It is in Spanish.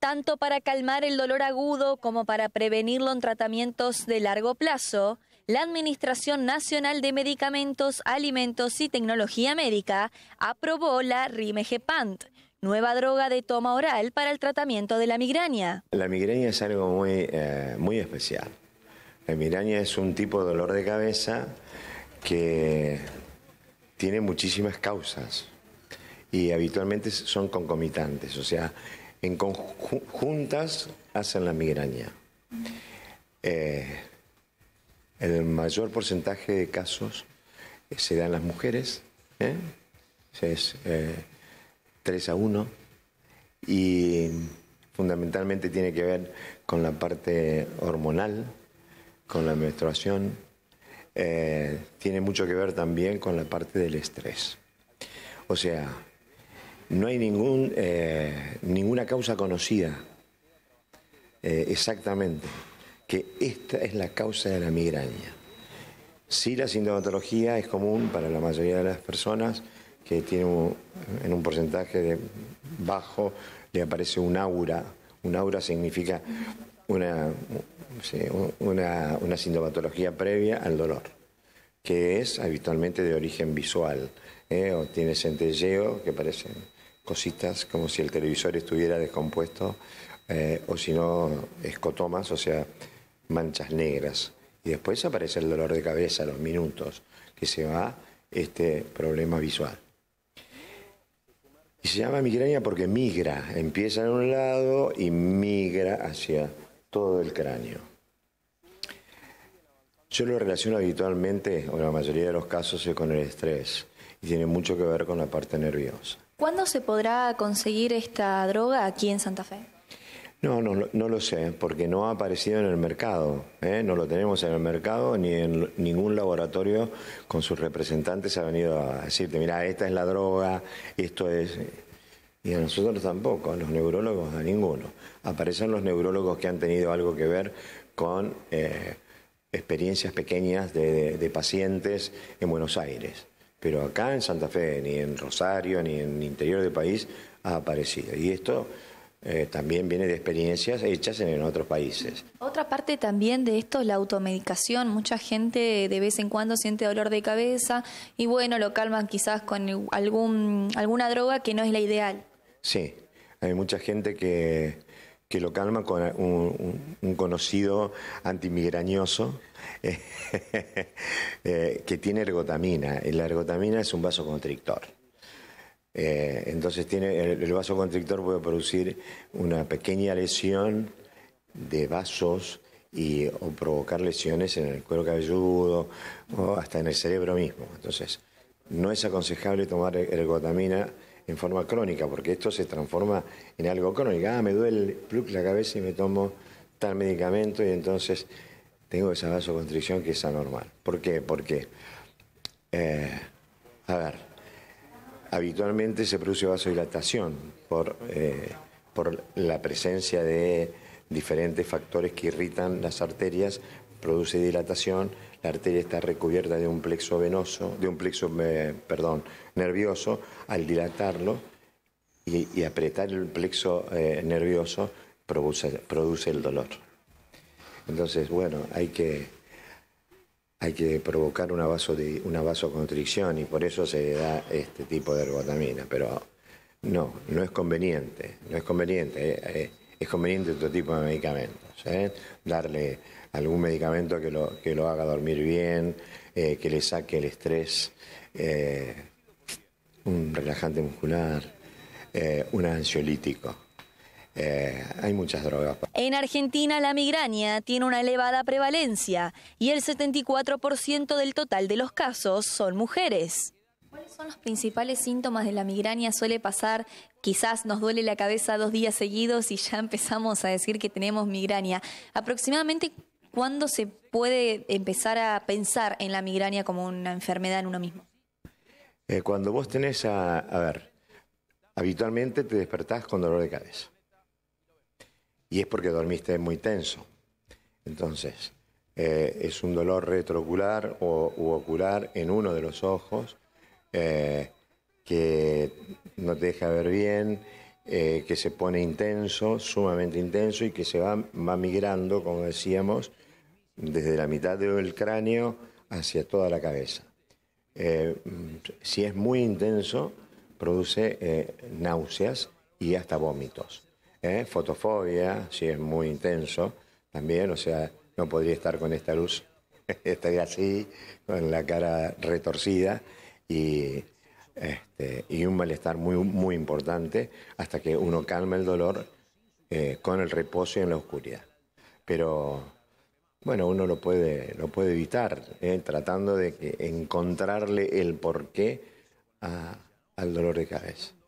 tanto para calmar el dolor agudo como para prevenirlo en tratamientos de largo plazo, la Administración Nacional de Medicamentos, Alimentos y Tecnología Médica aprobó la Rimegepant, nueva droga de toma oral para el tratamiento de la migraña. La migraña es algo muy, eh, muy especial. La migraña es un tipo de dolor de cabeza que tiene muchísimas causas y habitualmente son concomitantes, o sea, en conjuntas hacen la migraña. Eh, el mayor porcentaje de casos eh, se da en las mujeres, ¿eh? es 3 a 1, y fundamentalmente tiene que ver con la parte hormonal, con la menstruación, tiene mucho que ver también con la parte del estrés. O sea, no hay ningún, eh, ninguna causa conocida eh, exactamente que esta es la causa de la migraña. Si la sintomatología es común para la mayoría de las personas que tienen un, en un porcentaje de bajo le aparece un aura. Un aura significa una, una, sintomatología previa al dolor, que es habitualmente de origen visual, eh, o tiene centelleo que parece cositas como si el televisor estuviera descompuesto eh, o si no, escotomas, o sea, manchas negras. Y después aparece el dolor de cabeza a los minutos que se va este problema visual. Y se llama migraña porque migra, empieza en un lado y migra hacia todo el cráneo. Yo lo relaciono habitualmente, o en la mayoría de los casos, con el estrés y tiene mucho que ver con la parte nerviosa. ¿Cuándo se podrá conseguir esta droga aquí en Santa Fe? No, no, no lo sé, porque no ha aparecido en el mercado. ¿eh? No lo tenemos en el mercado, ni en ningún laboratorio con sus representantes ha venido a decirte, mira, esta es la droga, esto es... Y a nosotros tampoco, a los neurólogos, a ninguno. Aparecen los neurólogos que han tenido algo que ver con eh, experiencias pequeñas de pacientes en Buenos Aires pero acá en Santa Fe, ni en Rosario, ni en el interior del país ha aparecido. Y esto eh, también viene de experiencias hechas en, en, otros países. Otra parte también de esto es la automedicación. Mucha gente de vez en cuando siente dolor de cabeza y bueno, lo calman quizás con algún, alguna droga que no es la ideal. Sí, hay mucha gente que que lo calma con un, conocido antimigrañoso eh, que tiene ergotamina. La ergotamina es un vasoconstrictor. Eh, entonces tiene, el, vasoconstrictor puede producir una pequeña lesión de vasos y o provocar lesiones en el cuero cabelludo o hasta en el cerebro mismo. Entonces, no es aconsejable tomar ergotamina en forma crónica, porque esto se transforma en algo crónico. Ah, me duele plus la cabeza y me tomo tal medicamento y entonces tengo esa vasoconstricción que es anormal. ¿Por qué? Porque, eh, a ver, habitualmente se produce vasodilatación por, eh, por la presencia de diferentes factores que irritan las arterias produce dilatación, la arteria está recubierta de un plexo venoso, de un plexo, eh, perdón, nervioso, al dilatarlo y, apretar el plexo eh, nervioso produce, produce el dolor. Entonces, bueno, hay que, hay que provocar una, vaso una vasoconstricción y por eso se da este tipo de ergotamina, pero no, no es conveniente, no es conveniente, eh, es conveniente otro tipo de medicamentos, darle algún medicamento que lo, que lo haga dormir bien, eh, que le saque el estrés, eh, un relajante muscular, eh, un ansiolítico. hay muchas drogas. En Argentina la migraña tiene una elevada prevalencia y el 74% del total de los casos son mujeres. ¿Cuáles son los principales síntomas de la migraña? Suele pasar, quizás nos duele la cabeza dos días seguidos y ya empezamos a decir que tenemos migraña. Aproximadamente ¿Cuándo se puede empezar a pensar en la migraña como una enfermedad en uno mismo? Eh, cuando vos tenés a, a ver, habitualmente te despertás con dolor de cabeza. Y es porque dormiste muy tenso. Entonces, eh, es un dolor retroocular o u ocular en uno de los ojos eh, que no te deja ver bien eh, que se pone intenso, sumamente intenso y que se va, migrando, como decíamos, desde la mitad del cráneo hacia toda la cabeza. Eh, si es muy intenso, produce eh, náuseas y hasta vómitos. Fotofobia, si es muy intenso, también, o sea, no podría estar con esta luz, estaría así, con la cara retorcida y este, y un malestar muy, muy importante hasta que uno calma el dolor eh, con el reposo y en la oscuridad. Pero bueno, uno lo puede, lo puede evitar eh, tratando de encontrarle el porqué al dolor de cabeza.